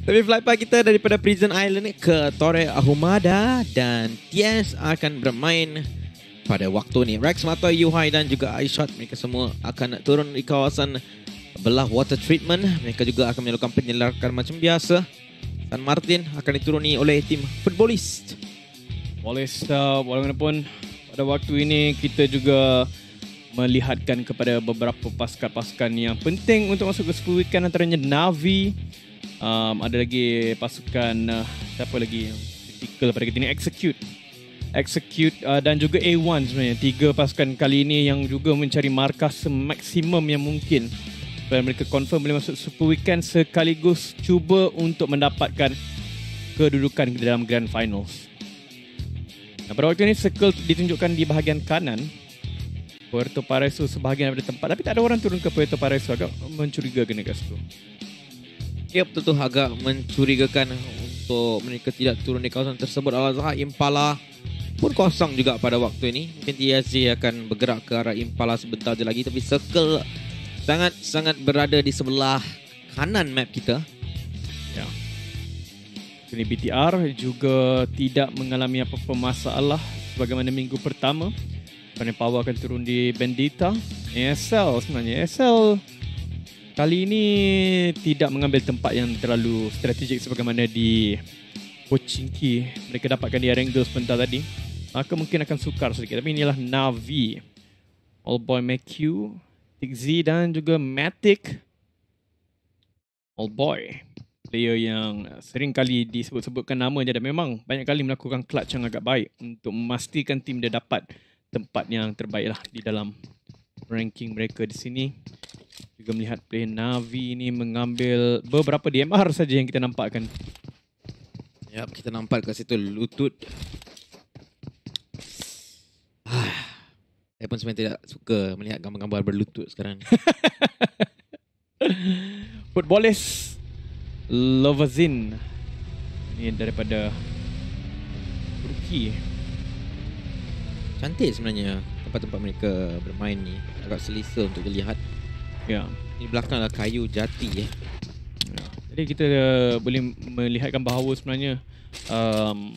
Tapi flight pack kita daripada Prison Island ke Torre Ahumada dan TS akan bermain pada waktu ni. Rex Mata, Yuhai dan juga Aishat mereka semua akan turun di kawasan belah water treatment. Mereka juga akan melakukan penyelarakan macam biasa. Dan Martin akan dituruni oleh tim footballist. Wallace, uh, walaupun pada waktu ini kita juga melihatkan kepada beberapa pasukan-pasukan yang penting untuk masuk ke sepuluh weekend antaranya Navi um, ada lagi pasukan uh, siapa lagi yang critical pada kita ni execute execute uh, dan juga A1 sebenarnya tiga pasukan kali ini yang juga mencari markah semaksimum yang mungkin dan mereka confirm boleh masuk sepuluh weekend sekaligus cuba untuk mendapatkan kedudukan di dalam grand finals. Nah, pada waktu ini Circle ditunjukkan di bahagian kanan Puerto Paraiso sebahagian daripada tempat tapi tak ada orang turun ke Puerto Paraiso agak mencurigakan dekat situ Ya betul tu agak mencurigakan untuk mereka tidak turun di kawasan tersebut Al-Azhar Impala pun kosong juga pada waktu ini Mungkin TSG akan bergerak ke arah Impala sebentar je lagi Tapi circle sangat-sangat berada di sebelah kanan map kita Ya Ini BTR juga tidak mengalami apa-apa masalah Sebagaimana minggu pertama Pernah Power akan turun di Bendita ASL sebenarnya ASL Kali ini tidak mengambil tempat yang terlalu strategik sebagaimana di Pochinki mereka dapatkan di Arangel sebentar tadi. Maka mungkin akan sukar sedikit. Tapi inilah Navi. All Boy Matthew, Tixi dan juga Matic. All Boy. Player yang sering kali disebut-sebutkan nama je dan memang banyak kali melakukan clutch yang agak baik untuk memastikan tim dia dapat tempat yang terbaik lah di dalam ranking mereka di sini. Juga melihat play Navi ini mengambil beberapa DMR saja yang kita nampakkan. Yap, kita nampak kat situ lutut. Ah, saya pun sebenarnya tidak suka melihat gambar-gambar berlutut sekarang. Footballist Lovazin ini daripada Turki. Cantik sebenarnya tempat-tempat mereka bermain ni Agak selesa untuk dilihat Ya yeah. Di belakang adalah kayu jati eh. Yeah. Jadi kita uh, boleh melihatkan bahawa sebenarnya um,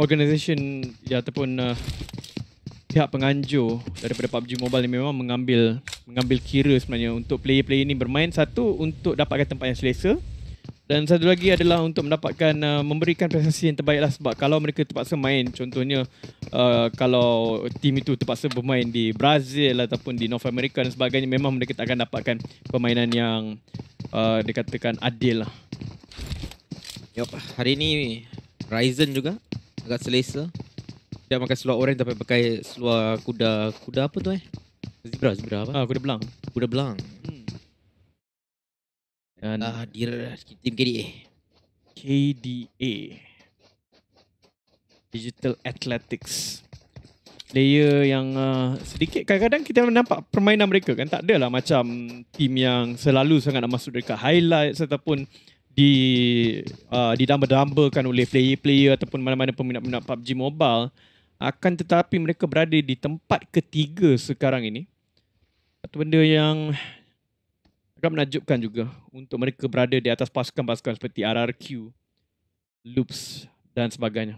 Organisasi ya, ataupun uh, pihak penganjur daripada PUBG Mobile ni memang mengambil mengambil kira sebenarnya untuk player-player ni bermain satu untuk dapatkan tempat yang selesa dan satu lagi adalah untuk mendapatkan uh, memberikan prestasi yang terbaiklah sebab kalau mereka terpaksa main contohnya uh, kalau tim itu terpaksa bermain di Brazil ataupun di North America dan sebagainya memang mereka tak akan dapatkan permainan yang uh, dikatakan adil lah. Yup, hari ini Ryzen juga agak selesa. Dia pakai seluar orang, tapi pakai seluar kuda kuda apa tu eh? Zebra, zebra apa? Ah, kuda belang. Kuda belang. Hmm dengan uh, ah. dir, tim KDA. KDA. Digital Athletics. Player yang uh, sedikit kadang-kadang kita nampak permainan mereka kan tak adalah macam tim yang selalu sangat nak masuk dekat highlight ataupun di uh, didamba-dambakan oleh player-player ataupun mana-mana peminat-peminat PUBG Mobile akan tetapi mereka berada di tempat ketiga sekarang ini. Satu benda yang agak menakjubkan juga untuk mereka berada di atas pasukan-pasukan seperti RRQ, Loops dan sebagainya.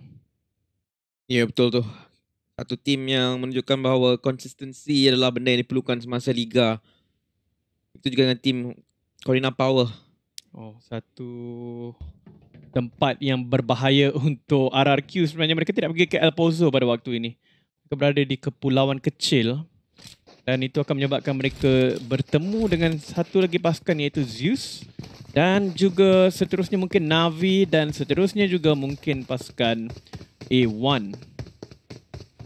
Ya yeah, betul tu. Satu tim yang menunjukkan bahawa konsistensi adalah benda yang diperlukan semasa Liga. Itu juga dengan tim Corina Power. Oh, satu tempat yang berbahaya untuk RRQ sebenarnya. Mereka tidak pergi ke El Pozo pada waktu ini. Mereka berada di kepulauan kecil dan itu akan menyebabkan mereka bertemu dengan satu lagi pasukan iaitu Zeus dan juga seterusnya mungkin Navi dan seterusnya juga mungkin pasukan A1.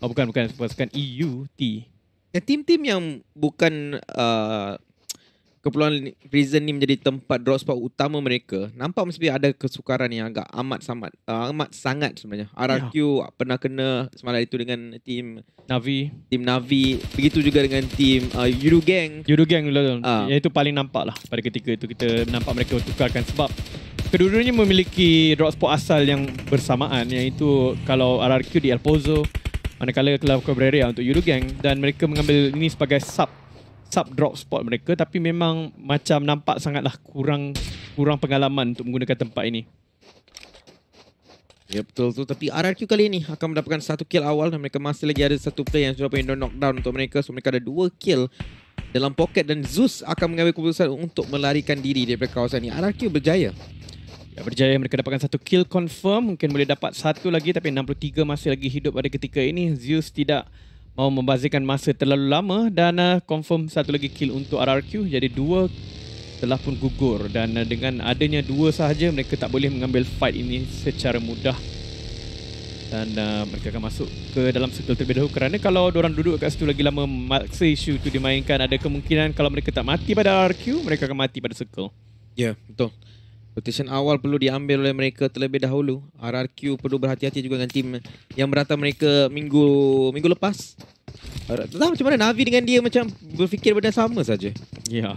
Oh bukan bukan pasukan EUT. Ya, tim-tim yang bukan uh, Kepulauan Prison ni menjadi tempat drop spot utama mereka. Nampak mesti ada kesukaran yang agak amat sangat uh, amat sangat sebenarnya. RRQ yeah. pernah kena semalam itu dengan tim Navi. Tim Navi begitu juga dengan tim uh, Yuru Gang. Yuru Gang lah. Uh. Yang itu paling nampak lah pada ketika itu kita nampak mereka tukarkan sebab kedua-duanya memiliki drop spot asal yang bersamaan iaitu kalau RRQ di El Pozo manakala kalau Cabrera untuk Yuru Gang dan mereka mengambil ini sebagai sub sub drop spot mereka tapi memang macam nampak sangatlah kurang kurang pengalaman untuk menggunakan tempat ini. Ya betul tu tapi RRQ kali ini akan mendapatkan satu kill awal dan mereka masih lagi ada satu player yang sudah pun knockdown untuk mereka so mereka ada dua kill dalam poket dan Zeus akan mengambil keputusan untuk melarikan diri daripada kawasan ini. RRQ berjaya. Ya berjaya mereka dapatkan satu kill confirm mungkin boleh dapat satu lagi tapi 63 masih lagi hidup pada ketika ini Zeus tidak mau membazirkan masa terlalu lama dan uh, confirm satu lagi kill untuk RRQ jadi dua telah pun gugur dan uh, dengan adanya dua sahaja mereka tak boleh mengambil fight ini secara mudah dan uh, mereka akan masuk ke dalam circle terlebih dahulu kerana kalau orang duduk kat situ lagi lama maksa isu tu dimainkan ada kemungkinan kalau mereka tak mati pada RRQ mereka akan mati pada circle ya yeah, betul Rotation awal perlu diambil oleh mereka terlebih dahulu. RRQ perlu berhati-hati juga dengan tim yang merata mereka minggu minggu lepas. Tak macam mana Navi dengan dia macam berfikir benda sama saja. Ya. Yeah.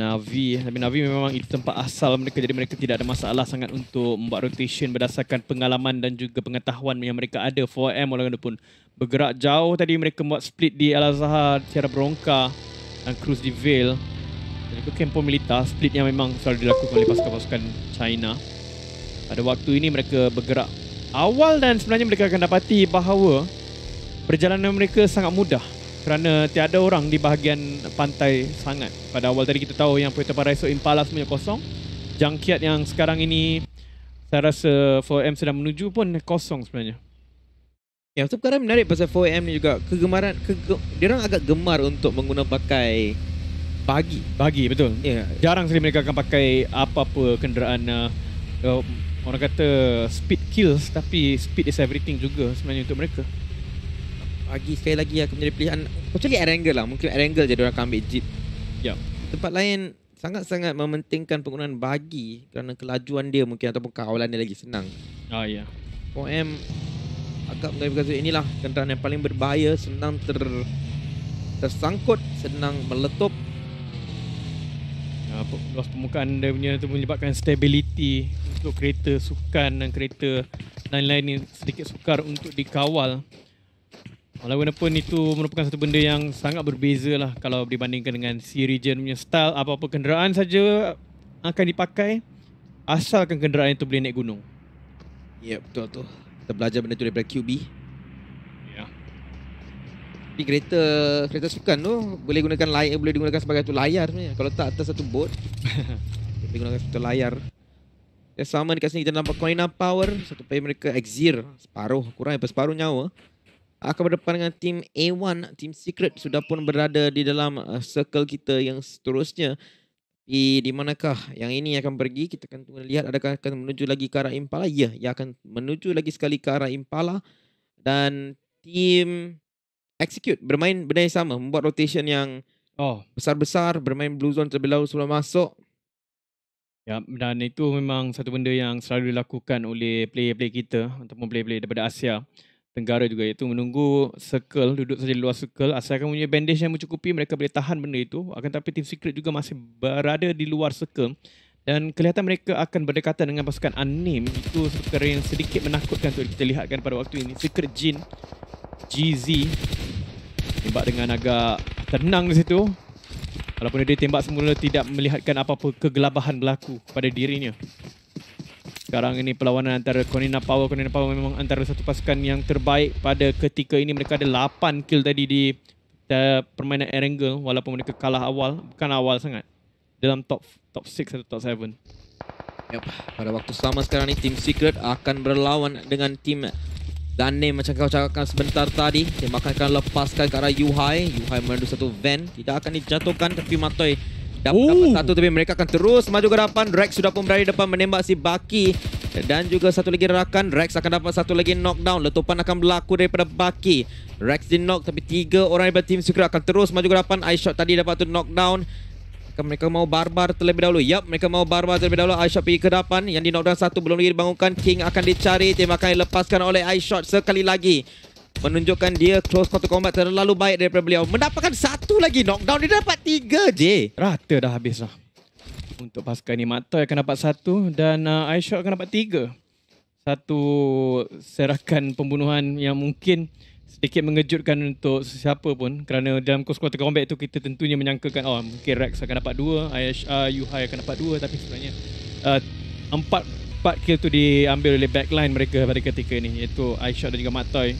Navi, tapi Navi memang itu tempat asal mereka jadi mereka tidak ada masalah sangat untuk membuat rotation berdasarkan pengalaman dan juga pengetahuan yang mereka ada 4M walaupun bergerak jauh tadi mereka buat split di Al-Azhar, Tiara Bronca dan Cruz di Vale. Itu kempen militar split yang memang selalu dilakukan oleh pasukan-pasukan China. Pada waktu ini mereka bergerak awal dan sebenarnya mereka akan dapati bahawa perjalanan mereka sangat mudah kerana tiada orang di bahagian pantai sangat. Pada awal tadi kita tahu yang Puerto Paraiso Impala semuanya kosong. Jangkiat yang sekarang ini saya rasa 4M sedang menuju pun kosong sebenarnya. Ya, so perkara menarik pasal 4M ni juga kegemaran kege, dia orang agak gemar untuk menggunakan pakai pagi. Pagi betul. Yeah. Jarang sekali mereka akan pakai apa-apa kenderaan uh, uh, orang kata speed kills tapi speed is everything juga sebenarnya untuk mereka. Pagi sekali lagi akan menjadi pilihan kecuali Erangel lah mungkin Erangel je orang akan ambil jeep. Ya. Yeah. Tempat lain sangat-sangat mementingkan penggunaan bagi kerana kelajuan dia mungkin ataupun kawalan dia lagi senang. Ah ya. Yeah. 4M agak mengatakan inilah kenderaan yang paling berbahaya senang ter tersangkut senang meletup uh, ah, luas permukaan dia punya tu menyebabkan stability untuk kereta sukan dan kereta lain-lain ni sedikit sukar untuk dikawal. Walaupun itu merupakan satu benda yang sangat berbeza lah kalau dibandingkan dengan C region punya style apa-apa kenderaan saja akan dipakai asalkan kenderaan itu boleh naik gunung. Ya yep, betul tu. Kita belajar benda tu daripada QB tepi kereta kereta sukan tu boleh gunakan layar boleh digunakan sebagai tu layar sebenarnya kalau tak atas satu bot boleh gunakan satu layar Ya sama dekat sini kita nampak Koina Power satu player mereka Exir separuh kurang apa separuh nyawa akan ah, berdepan dengan tim A1 tim Secret sudah pun berada di dalam ah, circle kita yang seterusnya di di manakah yang ini akan pergi kita akan tunggu lihat adakah akan menuju lagi ke arah Impala ya ia akan menuju lagi sekali ke arah Impala dan team execute bermain benda yang sama membuat rotation yang oh besar-besar bermain blue zone terlebih dahulu sebelum masuk ya dan itu memang satu benda yang selalu dilakukan oleh player-player kita untuk player-player daripada Asia Tenggara juga itu menunggu circle duduk saja di luar circle asalkan punya bandage yang mencukupi mereka boleh tahan benda itu akan tapi team secret juga masih berada di luar circle dan kelihatan mereka akan berdekatan dengan pasukan Anim itu sekarang yang sedikit menakutkan untuk kita lihatkan pada waktu ini Secret Jin GZ Tembak dengan agak tenang di situ. Walaupun dia tembak semula tidak melihatkan apa-apa kegelabahan berlaku pada dirinya. Sekarang ini perlawanan antara Konina Power Konina Power memang antara satu pasukan yang terbaik pada ketika ini mereka ada 8 kill tadi di permainan Erangel walaupun mereka kalah awal bukan awal sangat dalam top top 6 atau top 7. Yep. Pada waktu sama sekarang ini Team Secret akan berlawan dengan Team dan Nim macam kau cakapkan sebentar tadi Tembakan akan lepaskan ke arah Yuhai Yuhai merendu satu van Tidak akan dijatuhkan tapi Matoy Dapat, dapat satu tapi mereka akan terus maju ke depan Rex sudah pun berada di depan menembak si Baki dan juga satu lagi rakan Rex akan dapat satu lagi knockdown Letupan akan berlaku daripada Baki Rex di knock Tapi tiga orang daripada tim Sukra akan terus maju ke depan Eyeshot tadi dapat tu knockdown Apakah mereka mau barbar terlebih dahulu? Yap, mereka mau barbar terlebih dahulu. Aishot pergi ke depan. Yang di knockdown satu belum lagi dibangunkan. King akan dicari. Tim akan dilepaskan oleh Aishot sekali lagi. Menunjukkan dia close quarter combat terlalu baik daripada beliau. Mendapatkan satu lagi knockdown. Dia dapat tiga je. Rata dah habis lah. Untuk pasca ni, Matoy akan dapat satu dan uh, Aishot akan dapat tiga. Satu serakan pembunuhan yang mungkin sedikit mengejutkan untuk sesiapa pun kerana dalam course quarter combat tu kita tentunya menyangkakan oh mungkin Rex akan dapat 2, ISR, Yuhai akan dapat dua, tapi sebenarnya uh, empat empat kill tu diambil oleh backline mereka pada ketika ni iaitu Aisyah dan juga Matoy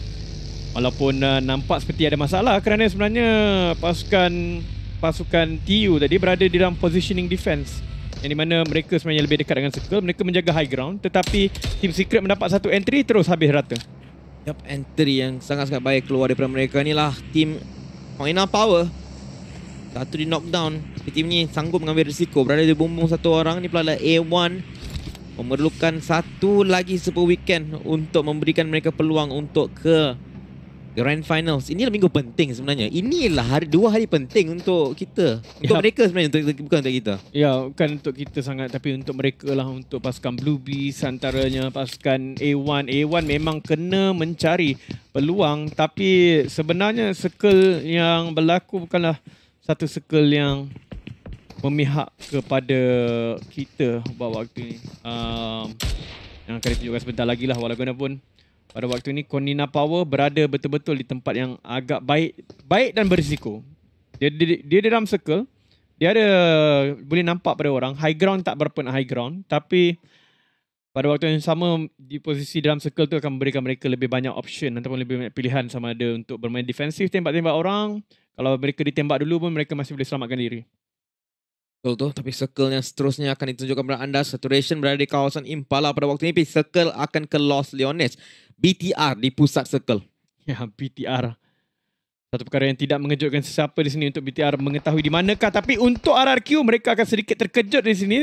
walaupun uh, nampak seperti ada masalah kerana sebenarnya pasukan pasukan TU tadi berada di dalam positioning defense yang di mana mereka sebenarnya lebih dekat dengan circle mereka menjaga high ground tetapi team secret mendapat satu entry terus habis rata backup entry yang sangat-sangat baik keluar daripada mereka ni lah tim Final Power satu di knockdown tapi tim ni sanggup mengambil risiko berada di bumbung satu orang ni pula ada A1 memerlukan satu lagi super weekend untuk memberikan mereka peluang untuk ke Grand Finals. Inilah minggu penting sebenarnya. Inilah hari dua hari penting untuk kita. Untuk yep. Ya. mereka sebenarnya, untuk, bukan untuk kita. Ya, bukan untuk kita sangat tapi untuk mereka lah. Untuk pasukan Blue Beast antaranya, pasukan A1. A1 memang kena mencari peluang tapi sebenarnya circle yang berlaku bukanlah satu circle yang memihak kepada kita buat waktu ni. Um, yang akan ditunjukkan sebentar lagi lah walaupun pada waktu ini Konina Power berada betul-betul di tempat yang agak baik baik dan berisiko. Dia, dia, dia dalam circle. Dia ada boleh nampak pada orang. High ground tak berapa high ground. Tapi pada waktu yang sama di posisi dalam circle tu akan memberikan mereka lebih banyak option ataupun lebih banyak pilihan sama ada untuk bermain defensif tembak-tembak orang. Kalau mereka ditembak dulu pun mereka masih boleh selamatkan diri. Betul tu, tapi circle yang seterusnya akan ditunjukkan kepada anda. Saturation berada di kawasan Impala pada waktu ini. Circle akan ke Los Leones. BTR di pusat circle. Ya, BTR. Satu perkara yang tidak mengejutkan sesiapa di sini untuk BTR mengetahui di manakah. Tapi untuk RRQ, mereka akan sedikit terkejut di sini.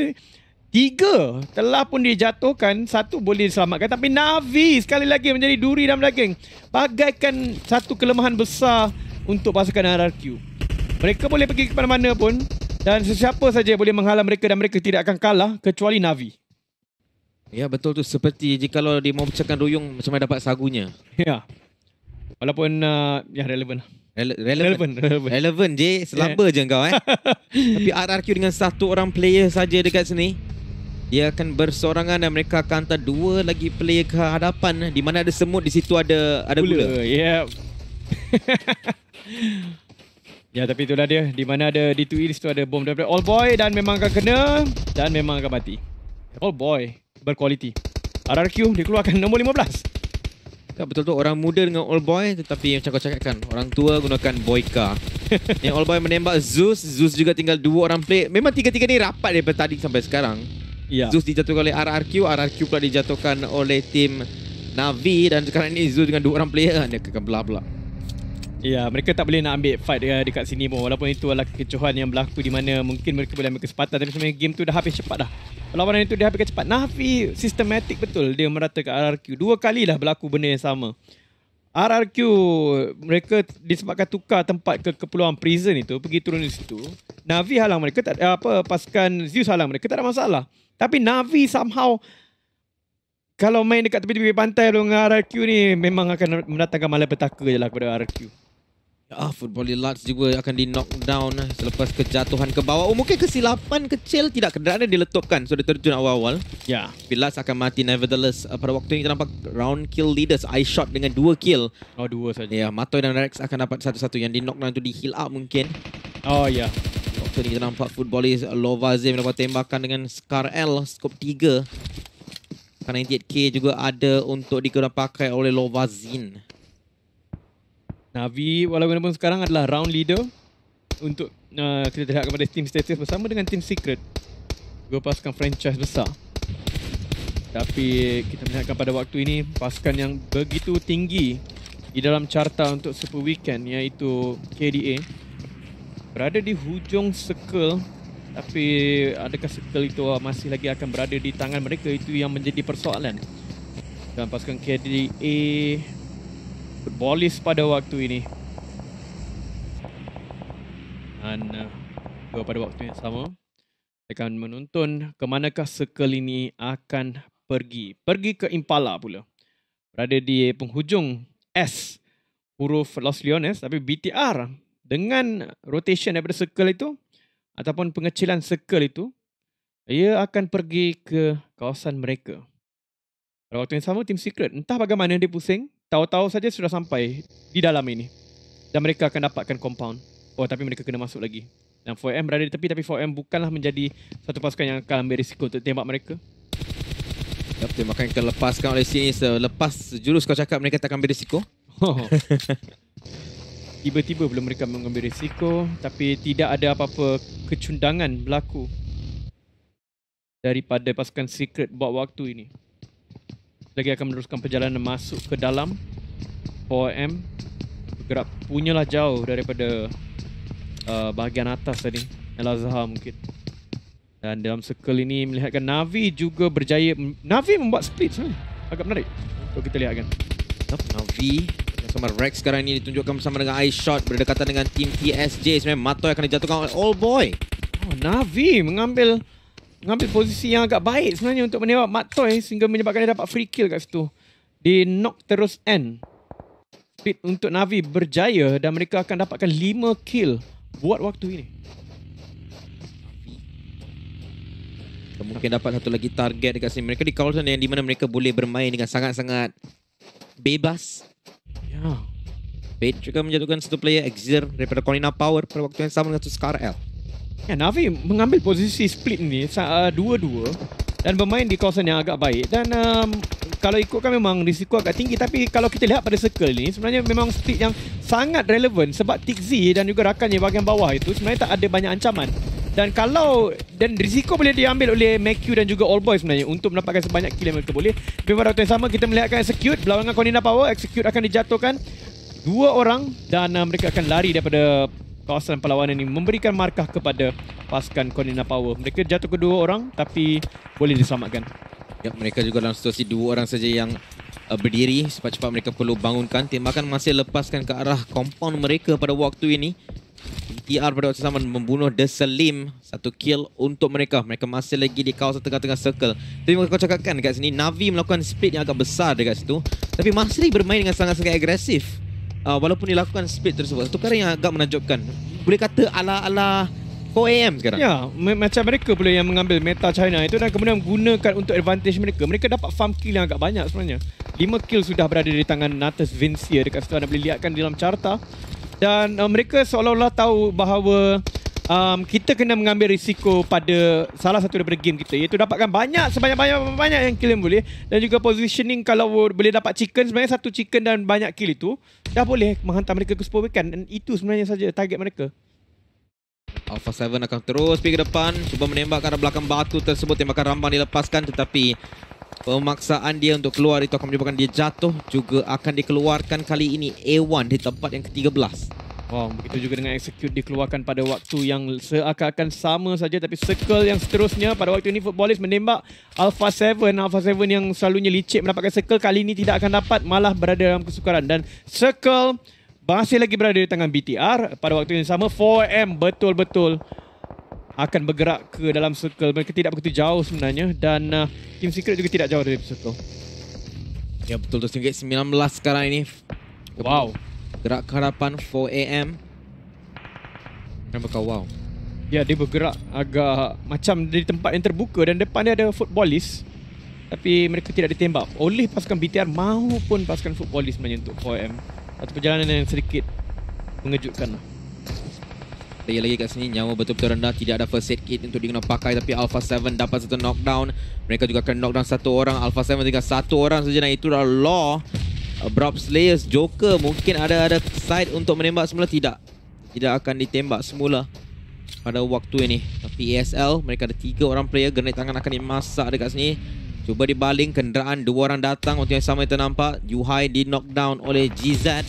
Tiga telah pun dijatuhkan. Satu boleh diselamatkan. Tapi Navi sekali lagi menjadi duri dalam daging. Bagaikan satu kelemahan besar untuk pasukan RRQ. Mereka boleh pergi ke mana-mana pun. Dan sesiapa saja boleh menghalang mereka dan mereka tidak akan kalah kecuali Navi. Ya betul tu seperti jika dia mau pecahkan ruyung macam mana dapat sagunya. Ya. Walaupun uh, ya relevan. relevan. relevan. Relevan. Relevan je selamba yeah. je kau eh. Tapi RRQ dengan satu orang player saja dekat sini. Dia akan bersorangan dan mereka akan hantar dua lagi player ke hadapan di mana ada semut di situ ada ada gula. gula. Yeah. Ya tapi itulah dia Di mana ada D2 Hills tu ada bom daripada All Boy Dan memang akan kena Dan memang akan mati All Boy Berkualiti RRQ dikeluarkan nombor 15 tak betul tu orang muda dengan All boy tetapi macam kau cakap kan orang tua gunakan boyka. Yang All boy menembak Zeus, Zeus juga tinggal dua orang play. Memang tiga-tiga ni rapat dari tadi sampai sekarang. Ya. Zeus dijatuhkan oleh RRQ, RRQ pula dijatuhkan oleh tim Navi dan sekarang ni Zeus dengan dua orang player dia kekebelah-belah. Ya, mereka tak boleh nak ambil fight dia dekat sini pun walaupun itu adalah kecohan yang berlaku di mana mungkin mereka boleh ambil kesempatan tapi sebenarnya game tu dah habis cepat dah. Perlawanan itu dah habis cepat. Nafi sistematik betul dia merata ke RRQ. Dua kali dah berlaku benda yang sama. RRQ mereka disebabkan tukar tempat ke kepulauan prison itu pergi turun di situ. Navi halang mereka tak eh, apa pasukan Zeus halang mereka tak ada masalah. Tapi Navi somehow kalau main dekat tepi-tepi pantai dengan RRQ ni memang akan mendatangkan malapetaka je lah kepada RRQ. Ah, football lads juga akan di knock down eh, selepas kejatuhan ke bawah. Oh, mungkin kesilapan kecil tidak kendaraan dia diletupkan. Sudah so, terjun awal-awal. Ya. Yeah. Lads akan mati nevertheless. Uh, pada waktu ini kita nampak round kill leaders. I shot dengan dua kill. Oh, dua saja. Ya, yeah, Matoy dan Rex akan dapat satu-satu. Yang di knock down itu di heal up mungkin. Oh, ya. Yeah. Waktu ini kita nampak footballers Lovazim dapat tembakan dengan Scar L. Skop tiga. Karena 98k juga ada untuk digunakan pakai oleh Lovazin. Zin. Navi walaupun sekarang adalah round leader untuk uh, kita lihat kepada team status bersama dengan team secret. Gua pasukan franchise besar. Tapi kita melihatkan pada waktu ini pasukan yang begitu tinggi di dalam carta untuk Super Weekend iaitu KDA berada di hujung circle tapi adakah circle itu masih lagi akan berada di tangan mereka itu yang menjadi persoalan dan pasukan KDA polis pada waktu ini dan uh, pada waktu yang sama akan menonton kemanakah manakah circle ini akan pergi pergi ke Impala pula berada di penghujung S huruf Los Leones tapi BTR dengan rotation daripada circle itu ataupun pengecilan circle itu ia akan pergi ke kawasan mereka pada waktu yang sama tim secret entah bagaimana dia pusing Tahu-tahu saja sudah sampai di dalam ini. Dan mereka akan dapatkan compound. Oh, tapi mereka kena masuk lagi. Dan 4M berada di tepi tapi 4M bukanlah menjadi satu pasukan yang akan ambil risiko untuk tembak mereka. Kapten makan akan lepaskan oleh sini selepas jurus kau cakap mereka tak akan ambil risiko. Tiba-tiba belum mereka mengambil risiko tapi tidak ada apa-apa kecundangan berlaku daripada pasukan secret buat waktu ini lagi akan meneruskan perjalanan masuk ke dalam 4M bergerak punyalah jauh daripada uh, bahagian atas tadi Al-Azhar mungkin dan dalam circle ini melihatkan Navi juga berjaya Navi membuat split sebenarnya agak menarik kalau kita lihatkan Navi sama Rex sekarang ini ditunjukkan bersama dengan Ice Shot berdekatan dengan tim TSJ sebenarnya Matoy akan dijatuhkan oleh Old Boy oh, Navi mengambil Ngambil posisi yang agak baik sebenarnya untuk menewak Mark Toy sehingga menyebabkan dia dapat free kill kat situ. Di knock terus N. Speed untuk Navi berjaya dan mereka akan dapatkan 5 kill buat waktu ini. Mungkin dapat satu lagi target dekat sini. Mereka di kawasan yang di mana mereka boleh bermain dengan sangat-sangat bebas. Ya. Yeah. Bait juga menjatuhkan satu player Exir daripada Colina Power pada waktu yang sama dengan satu Scar L. Ya, kan, Navi mengambil posisi split ni ah, dua-dua dan bermain di kawasan yang agak baik dan um, kalau ikutkan memang risiko agak tinggi tapi kalau kita lihat pada circle ni sebenarnya memang split yang sangat relevan sebab Tixi dan juga rakan di bahagian bawah itu sebenarnya tak ada banyak ancaman dan kalau dan risiko boleh diambil oleh Macu dan juga All Boys sebenarnya untuk mendapatkan sebanyak kill yang mereka boleh tapi pada waktu yang sama kita melihatkan execute berlawan dengan Konina Power execute akan dijatuhkan dua orang dan uh, mereka akan lari daripada kawasan perlawanan ini memberikan markah kepada pasukan Konina Power. Mereka jatuh kedua orang tapi boleh diselamatkan. Ya, mereka juga dalam situasi dua orang saja yang uh, berdiri. Cepat-cepat mereka perlu bangunkan. Tembakan masih lepaskan ke arah kompaun mereka pada waktu ini. TR pada waktu sama membunuh The Selim. Satu kill untuk mereka. Mereka masih lagi di kawasan tengah-tengah circle. Tapi kau cakapkan dekat sini, Navi melakukan split yang agak besar dekat situ. Tapi masih bermain dengan sangat-sangat agresif uh, walaupun dilakukan speed tersebut satu perkara yang agak menajubkan boleh kata ala-ala 4am sekarang ya me- macam mereka pula yang mengambil meta China itu dan kemudian gunakan untuk advantage mereka mereka dapat farm kill yang agak banyak sebenarnya 5 kill sudah berada di tangan Natus Vincia dekat situ anda boleh lihatkan di dalam carta dan uh, mereka seolah-olah tahu bahawa um, kita kena mengambil risiko pada salah satu daripada game kita iaitu dapatkan banyak sebanyak-banyak yang kill yang boleh dan juga positioning kalau boleh dapat chicken sebenarnya satu chicken dan banyak kill itu dah boleh menghantar mereka ke sepuluh weekend dan itu sebenarnya saja target mereka Alpha 7 akan terus pergi ke depan cuba menembak arah belakang batu tersebut tembakan rambang dilepaskan tetapi Pemaksaan dia untuk keluar itu akan menyebabkan dia jatuh Juga akan dikeluarkan kali ini A1 di tempat yang ke-13 Wow, begitu juga dengan execute dikeluarkan pada waktu yang seakan-akan sama saja tapi circle yang seterusnya pada waktu ini footballist menembak Alpha 7 Alpha 7 yang selalunya licik mendapatkan circle kali ini tidak akan dapat malah berada dalam kesukaran dan circle masih lagi berada di tangan BTR pada waktu yang sama 4M betul-betul akan bergerak ke dalam circle mereka tidak begitu jauh sebenarnya dan uh, Team Secret juga tidak jauh dari circle Ya betul tu 19 sekarang ini Wow Gerak ke harapan 4am Kenapa kau wow? Ya dia bergerak agak macam di tempat yang terbuka dan depan dia ada footballist Tapi mereka tidak ditembak oleh pasukan BTR maupun pasukan footballist menyentuh 4am Satu perjalanan yang sedikit mengejutkan lah Lagi kat sini nyawa betul-betul rendah tidak ada first aid kit untuk digunakan pakai Tapi Alpha 7 dapat satu knockdown Mereka juga akan knockdown satu orang Alpha 7 tinggal satu orang saja dan itu adalah law Brob Slayers Joker mungkin ada ada side untuk menembak semula tidak. Tidak akan ditembak semula pada waktu ini. Tapi ESL mereka ada tiga orang player grenade tangan akan dimasak dekat sini. Cuba dibaling kenderaan dua orang datang untuk yang sama itu nampak Yuhai di knock down oleh GZ.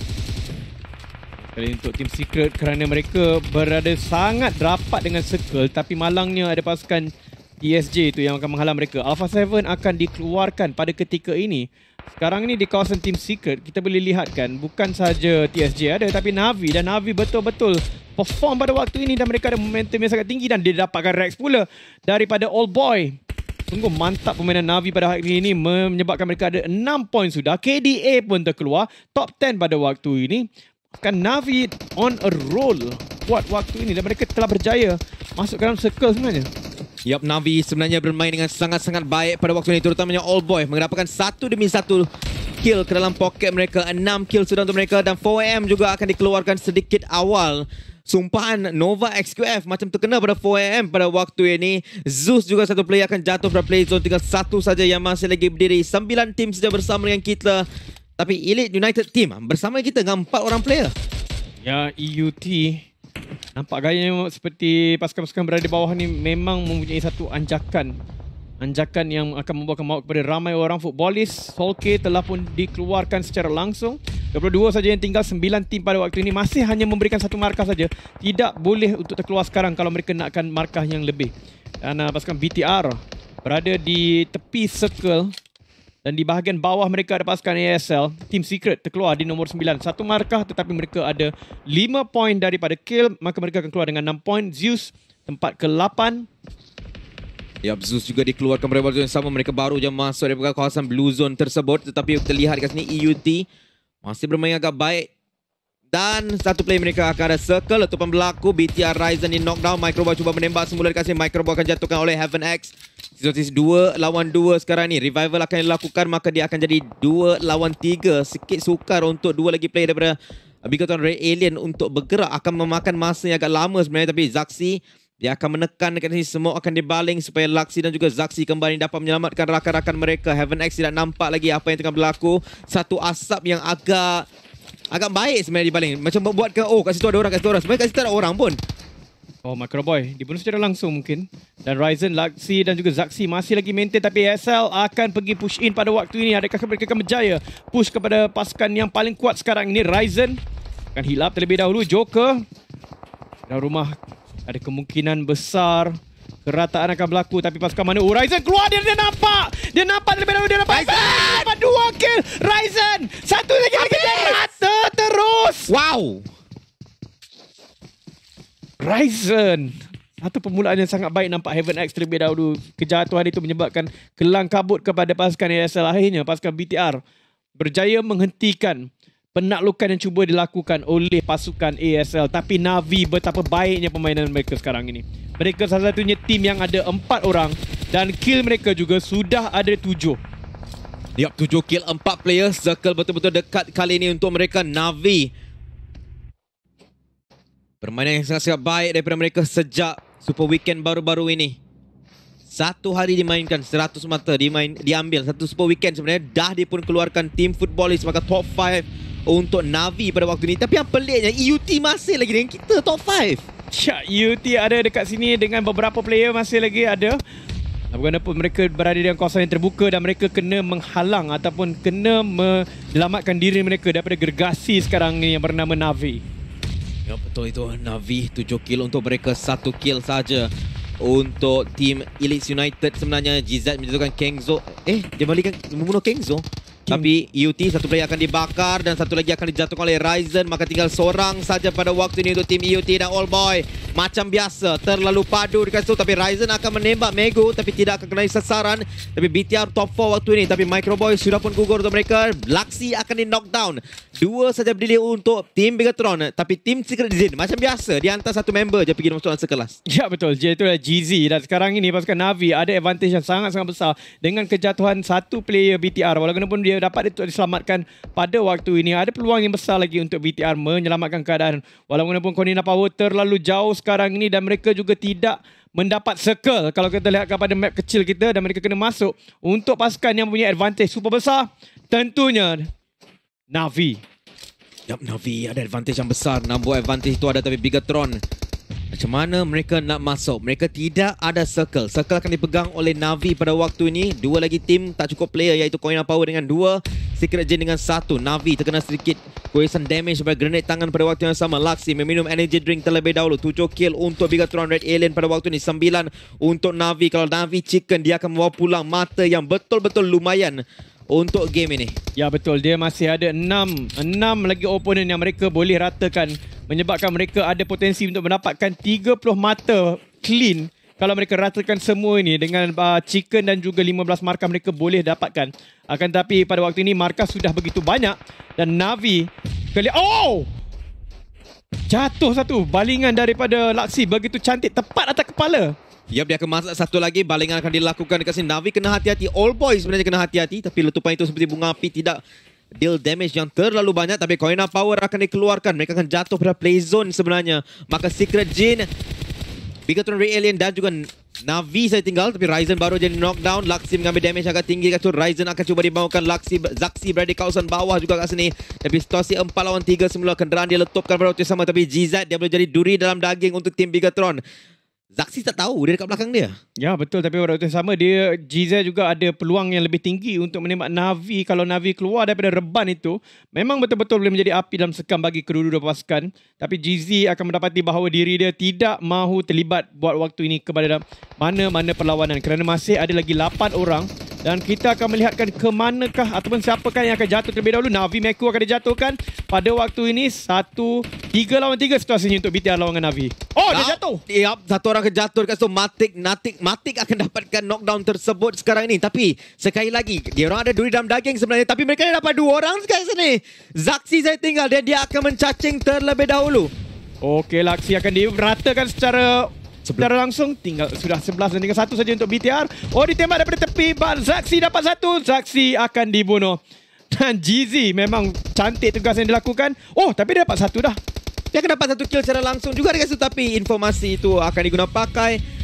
Kali untuk tim Secret kerana mereka berada sangat rapat dengan Circle tapi malangnya ada pasukan DSJ itu yang akan menghalang mereka. Alpha 7 akan dikeluarkan pada ketika ini. Sekarang ni di kawasan Team Secret, kita boleh lihat kan bukan saja TSG ada tapi Navi dan Navi betul-betul perform pada waktu ini dan mereka ada momentum yang sangat tinggi dan dia dapatkan Rex pula daripada Old Boy. Sungguh mantap pemainan Navi pada hari ini menyebabkan mereka ada 6 poin sudah. KDA pun terkeluar, top 10 pada waktu ini. Kan Navi on a roll buat waktu ini dan mereka telah berjaya masuk ke dalam circle sebenarnya. Yap, Navi sebenarnya bermain dengan sangat-sangat baik pada waktu ini. Terutamanya All Boy mengedapkan satu demi satu kill ke dalam poket mereka. Enam kill sudah untuk mereka dan 4AM juga akan dikeluarkan sedikit awal. Sumpahan Nova XQF macam terkena pada 4AM pada waktu ini. Zeus juga satu player akan jatuh pada play zone. Tinggal satu saja yang masih lagi berdiri. Sembilan tim saja bersama dengan kita. Tapi Elite United Team bersama kita dengan empat orang player. Ya, EUT Nampak gaya seperti pasukan-pasukan berada bawah ni memang mempunyai satu anjakan. Anjakan yang akan membuatkan maut kepada ramai orang futbolis Solke telah pun dikeluarkan secara langsung. 22 saja yang tinggal 9 tim pada waktu ini masih hanya memberikan satu markah saja. Tidak boleh untuk terkeluar sekarang kalau mereka nakkan markah yang lebih. Dan pasukan BTR berada di tepi circle dan di bahagian bawah mereka ada pasukan ASL. Team Secret terkeluar di nombor 9. Satu markah tetapi mereka ada 5 poin daripada kill. Maka mereka akan keluar dengan 6 poin. Zeus tempat ke-8. Ya, Zeus juga dikeluarkan dari zone yang sama. Mereka baru je masuk daripada kawasan blue zone tersebut. Tetapi terlihat lihat kat sini EUT masih bermain agak baik. Dan satu play mereka akan ada circle. Letupan berlaku. BTR Ryzen di knockdown. Microbot cuba menembak semula dikasih. Microbot akan jatuhkan oleh Heaven X. Sisotis 2 lawan 2 sekarang ni. Revival akan dilakukan. Maka dia akan jadi 2 lawan 3. Sikit sukar untuk dua lagi play daripada Bigoton Red Alien untuk bergerak. Akan memakan masa yang agak lama sebenarnya. Tapi Zaxi dia akan menekan dekat sini. Semua akan dibaling supaya Laksi dan juga Zaxi kembali dapat menyelamatkan rakan-rakan mereka. Heaven X tidak nampak lagi apa yang tengah berlaku. Satu asap yang agak agak baik sebenarnya di paling. Macam buat ke oh kat situ ada orang kat situ orang. Sebenarnya kat situ ada orang pun. Oh Macro Boy dibunuh secara langsung mungkin. Dan Ryzen, Luxi dan juga Zaxi masih lagi maintain tapi ASL akan pergi push in pada waktu ini. Adakah mereka akan berjaya push kepada pasukan yang paling kuat sekarang ini Ryzen. Akan hilap terlebih dahulu Joker. Dan rumah ada kemungkinan besar kerataan akan berlaku tapi pasukan mana oh, Ryzen keluar dia, dia nampak dia nampak terlebih dahulu dia nampak Ryzen dia dapat dua kill Ryzen satu lagi lagi dan terus. Wow. Ryzen. Satu permulaan yang sangat baik nampak Heaven X terlebih dahulu. Kejatuhan itu menyebabkan gelang kabut kepada pasukan ASL. Akhirnya pasukan BTR berjaya menghentikan penaklukan yang cuba dilakukan oleh pasukan ASL. Tapi Navi betapa baiknya permainan mereka sekarang ini. Mereka salah satunya tim yang ada empat orang dan kill mereka juga sudah ada tujuh. Yap, tujuh kill empat player. Circle betul-betul dekat kali ini untuk mereka. Navi. Permainan yang sangat-sangat baik daripada mereka sejak Super Weekend baru-baru ini. Satu hari dimainkan, seratus mata dimain, diambil. Satu Super Weekend sebenarnya dah dia pun keluarkan tim ini sebagai top 5 untuk Navi pada waktu ini. Tapi yang peliknya EUT masih lagi dengan kita top 5. Ya, UT ada dekat sini dengan beberapa player masih lagi ada Bagaimanapun mereka berada dalam kawasan yang terbuka dan mereka kena menghalang ataupun kena menyelamatkan diri mereka daripada gergasi sekarang ini yang bernama Navi. Ya betul itu Navi 7 kill untuk mereka 1 kill saja untuk team Elite United sebenarnya GZ menjatuhkan Kengzo eh dia balikkan membunuh Kengzo tapi EUT satu player akan dibakar dan satu lagi akan dijatuhkan oleh Ryzen maka tinggal seorang saja pada waktu ini untuk team EUT dan All Boy macam biasa terlalu padu dekat situ tapi Ryzen akan menembak Megu tapi tidak akan kena sasaran tapi BTR top 4 waktu ini tapi Micro Boy sudah pun gugur untuk mereka Laksi akan di knockdown dua saja berdiri untuk tim Megatron tapi tim Secret Zin macam biasa dia hantar satu member je pergi masuk dalam sekelas ya betul dia itu adalah GZ dan sekarang ini pasukan Navi ada advantage yang sangat-sangat besar dengan kejatuhan satu player BTR walaupun dia dapat untuk diselamatkan pada waktu ini ada peluang yang besar lagi untuk BTR menyelamatkan keadaan walaupun Konina Power terlalu jauh sekali sekarang ini dan mereka juga tidak mendapat circle kalau kita lihat kepada map kecil kita dan mereka kena masuk untuk pasukan yang punya advantage super besar tentunya Navi. Yap, Navi ada advantage yang besar. Nambu advantage itu ada tapi Bigatron macam mana mereka nak masuk? Mereka tidak ada circle. Circle akan dipegang oleh Navi pada waktu ini. Dua lagi tim tak cukup player iaitu Coin Power dengan dua. Secret Gen dengan satu. Navi terkena sedikit kuasan damage daripada grenade tangan pada waktu yang sama. Laksi meminum energy drink terlebih dahulu. Tujuh kill untuk Bigatron Red Alien pada waktu ini. Sembilan untuk Navi. Kalau Navi chicken dia akan membawa pulang mata yang betul-betul lumayan untuk game ini. Ya betul, dia masih ada enam, enam lagi opponent yang mereka boleh ratakan menyebabkan mereka ada potensi untuk mendapatkan 30 mata clean kalau mereka ratakan semua ini dengan uh, chicken dan juga 15 markah mereka boleh dapatkan. Akan tetapi pada waktu ini markah sudah begitu banyak dan Navi kali oh! Jatuh satu balingan daripada Laksi begitu cantik tepat atas kepala. Yap, dia akan masuk satu lagi. Balingan akan dilakukan dekat sini. Navi kena hati-hati. All boys sebenarnya kena hati-hati. Tapi letupan itu seperti bunga api tidak deal damage yang terlalu banyak. Tapi Koina Power akan dikeluarkan. Mereka akan jatuh pada play zone sebenarnya. Maka Secret Jin, Bigatron Ray Alien dan juga Navi saya tinggal. Tapi Ryzen baru jadi knockdown. Laksi mengambil damage agak tinggi dekat situ. Ryzen akan cuba dibangunkan. Laksi, Zaksi berada di kawasan bawah juga kat sini. Tapi situasi 4 lawan 3 semula. Kenderaan dia letupkan pada waktu sama. Tapi GZ dia boleh jadi duri dalam daging untuk tim Bigatron. Zaksi tak tahu dia dekat belakang dia. Ya betul tapi waktu yang sama dia Jiza juga ada peluang yang lebih tinggi untuk menembak Navi kalau Navi keluar daripada reban itu memang betul-betul boleh menjadi api dalam sekam bagi kedua-dua pasukan tapi GZ akan mendapati bahawa diri dia tidak mahu terlibat buat waktu ini kepada mana-mana perlawanan kerana masih ada lagi 8 orang dan kita akan melihatkan ke manakah ataupun siapakah yang akan jatuh terlebih dahulu. Navi Meku akan dijatuhkan pada waktu ini. Satu, tiga lawan tiga situasinya untuk BTR lawan dengan Navi. Oh, dia jatuh. Ya, satu orang akan jatuh dekat situ. Matik, Natik, Matik akan dapatkan knockdown tersebut sekarang ini. Tapi, sekali lagi, dia orang ada duri dalam daging sebenarnya. Tapi mereka dah dapat dua orang sekarang sini. Zaksi saya tinggal dia dia akan mencacing terlebih dahulu. Okey, Laksi akan diratakan secara secara langsung tinggal sudah 11 dan tinggal 1 saja untuk BTR. Oh ditembak daripada tepi. Bal Zaksi dapat satu. Zaksi akan dibunuh. Dan GZ memang cantik tugas yang dilakukan. Oh tapi dia dapat satu dah. Dia akan dapat satu kill secara langsung juga dengan situ. Tapi informasi itu akan digunakan pakai.